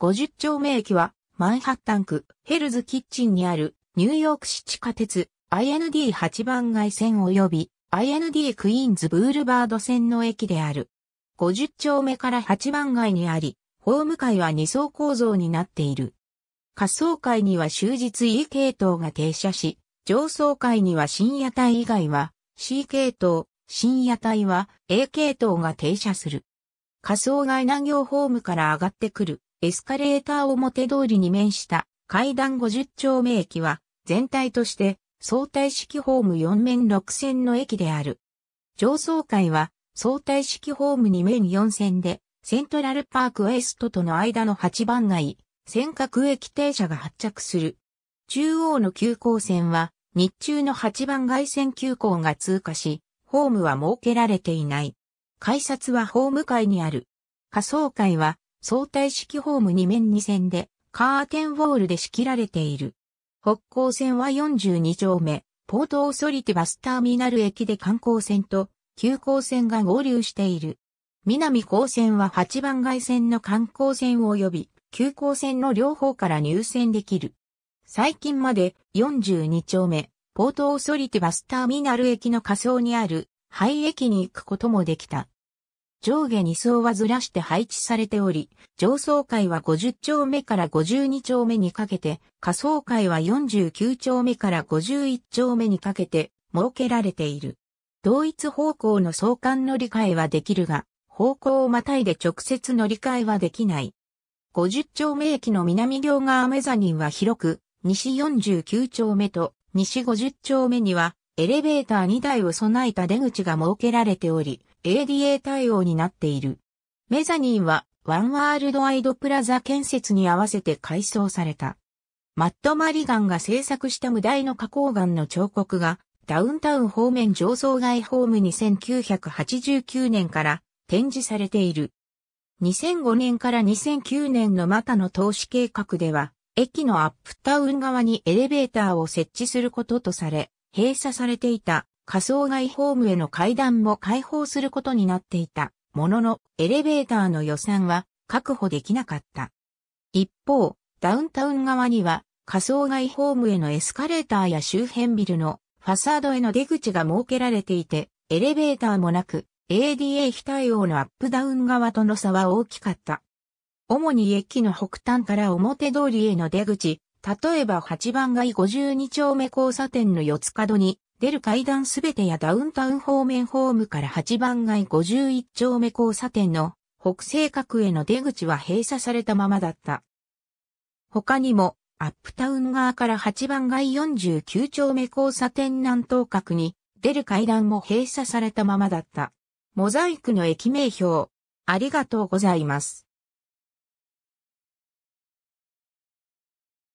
50丁目駅は、マンハッタン区、ヘルズキッチンにある、ニューヨーク市地下鉄、IND8 番街線及び、IND クイーンズブールバード線の駅である。50丁目から8番街にあり、ホーム階は2層構造になっている。仮想階には終日 E 系統が停車し、上層階には深夜帯以外は C 系統、深夜帯は A 系統が停車する。仮想外南行ホームから上がってくるエスカレーター表通りに面した階段50丁目駅は全体として相対式ホーム4面6線の駅である。上層階は相対式ホーム2面4線でセントラルパークウエストとの間の8番街、尖閣駅停車が発着する。中央の急行線は日中の8番街線急行が通過し、ホームは設けられていない。改札はホーム階にある。仮想階は相対式ホーム2面2線で、カーテンウォールで仕切られている。北高線は42丁目、ポートオーソリティバスターミナル駅で観光線と、急行線が合流している。南高線は8番街線の観光線及び、急行線の両方から入線できる。最近まで42丁目、ポートオーソリティバスターミナル駅の仮想にある、廃駅に行くこともできた。上下2層はずらして配置されており、上層階は50丁目から52丁目にかけて、下層階は49丁目から51丁目にかけて設けられている。同一方向の相関乗り換えはできるが、方向をまたいで直接乗り換えはできない。50丁目駅の南行側メザニンは広く、西49丁目と西50丁目にはエレベーター2台を備えた出口が設けられており、ADA 対応になっている。メザニンはワンワールドアイドプラザ建設に合わせて改装された。マット・マリガンが制作した無題の花崗岩の彫刻がダウンタウン方面上層街ホームに1989年から展示されている。2005年から2009年のマたの投資計画では、駅のアップタウン側にエレベーターを設置することとされ、閉鎖されていた仮想外ホームへの階段も開放することになっていたもののエレベーターの予算は確保できなかった。一方、ダウンタウン側には仮想外ホームへのエスカレーターや周辺ビルのファサードへの出口が設けられていて、エレベーターもなく、ADA 非対応のアップダウン側との差は大きかった。主に駅の北端から表通りへの出口、例えば8番街52丁目交差点の四つ角に出る階段すべてやダウンタウン方面ホームから8番街51丁目交差点の北西角への出口は閉鎖されたままだった。他にも、アップタウン側から8番街49丁目交差点南東角に出る階段も閉鎖されたままだった。モザイクの駅名標。ありがとうございます。